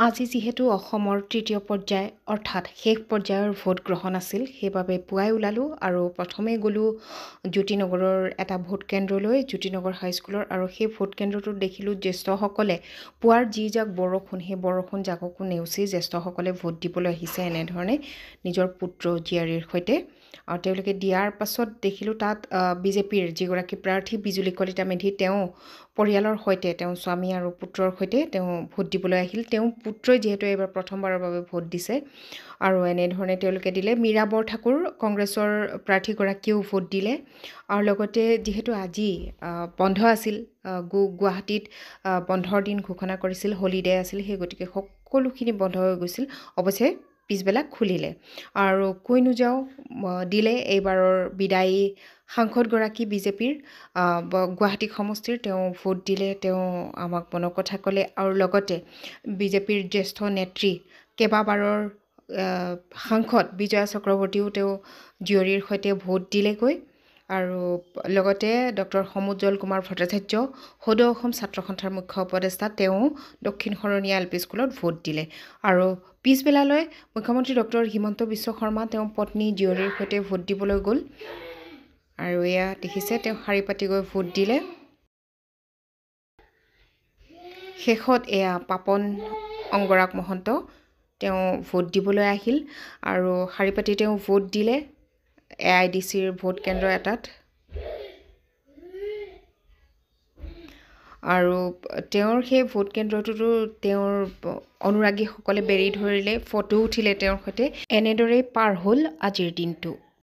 আজি যিহেতু অসমৰ তৃতীয় পৰ্যায় অৰ্থাৎ শেষ পৰ্যায়ৰ ভোটগ্ৰহণ আছিল সেইবাবে পুৱাই ওলালোঁ আৰু প্ৰথমে গ'লোঁ জ্যোতিনগৰৰ এটা ভোটকেন্দ্ৰলৈ কেন্দ্ৰলৈ জ্যোতিনগৰ হাইস্কুলৰ আৰু সেই ভোটকেন্দ্ৰটোত দেখিলোঁ জ্যেষ্ঠসকলে পুৱাৰ যি যাক বৰষুণ সেই বৰষুণ জাককো নেওচি জ্যেষ্ঠসকলে ভোট দিবলৈ আহিছে এনেধৰণে নিজৰ পুত্ৰ জীয়াৰীৰ সৈতে আৰু তেওঁলোকে দিয়াৰ পাছত দেখিলোঁ তাত বিজেপিৰ যিগৰাকী প্ৰাৰ্থী বিজুলী কলিতা মেধি তেওঁ পৰিয়ালৰ সৈতে তেওঁ স্বামী আৰু পুত্ৰৰ সৈতে তেওঁ ভোট দিবলৈ আহিল তেওঁ পুত্ৰই যিহেতু এইবাৰ প্ৰথমবাৰৰ বাবে ভোট দিছে আৰু এনেধৰণে তেওঁলোকে দিলে মীৰা বৰঠাকুৰ কংগ্ৰেছৰ প্ৰাৰ্থীগৰাকীয়েও ভোট দিলে আৰু লগতে যিহেতু আজি বন্ধ আছিল গু গুৱাহাটীত বন্ধৰ দিন ঘোষণা কৰিছিল হলিডে আছিল সেই গতিকে সকলোখিনি বন্ধ হৈ গৈছিল অৱশ্যে পিছবেলা খুলিলে আৰু কৈ নোযাওঁ দিলে এইবাৰৰ বিদায়ী সাংসদগৰাকী বিজেপিৰ গুৱাহাটী সমষ্টিৰ তেওঁ ভোট দিলে তেওঁ আমাক মনৰ কথা ক'লে আৰু লগতে বিজেপিৰ জ্যেষ্ঠ নেত্ৰী কেইবাবাৰৰ সাংসদ বিজয়া চক্ৰৱৰ্তীও তেওঁ জীয়ৰীৰ সৈতে ভোট দিলেগৈ আৰু লগতে ডক্টৰ সমুজ্জ্বল কুমাৰ ভট্টাচাৰ্য সদৌ অসম ছাত্ৰ সন্থাৰ মুখ্য উপদেষ্টা তেওঁ দক্ষিণ শৰণীয়া এল পি স্কুলত ভোট দিলে আৰু পিছবেলালৈ মুখ্যমন্ত্ৰী ডক্টৰ হিমন্ত বিশ্ব শৰ্মা তেওঁ পত্নী জীয়ৰীৰ সৈতে ভোট দিবলৈ গ'ল আৰু এয়া দেখিছে তেওঁ শাৰী পাতি গৈ ভোট দিলে শেষত এয়া পাপন অংগৰাগ মহন্ত তেওঁ ভোট দিবলৈ আহিল আৰু শাৰী পাতি তেওঁ ভোট দিলে এ আই ডি চিৰ ভোট কেন্দ্ৰ এটাত আৰু তেওঁৰ সেই ভোট কেন্দ্ৰটোতো তেওঁৰ অনুৰাগীসকলে বেৰি ধৰিলে ফটো উঠিলে তেওঁৰ সৈতে এনেদৰেই পাৰ হ'ল আজিৰ দিনটো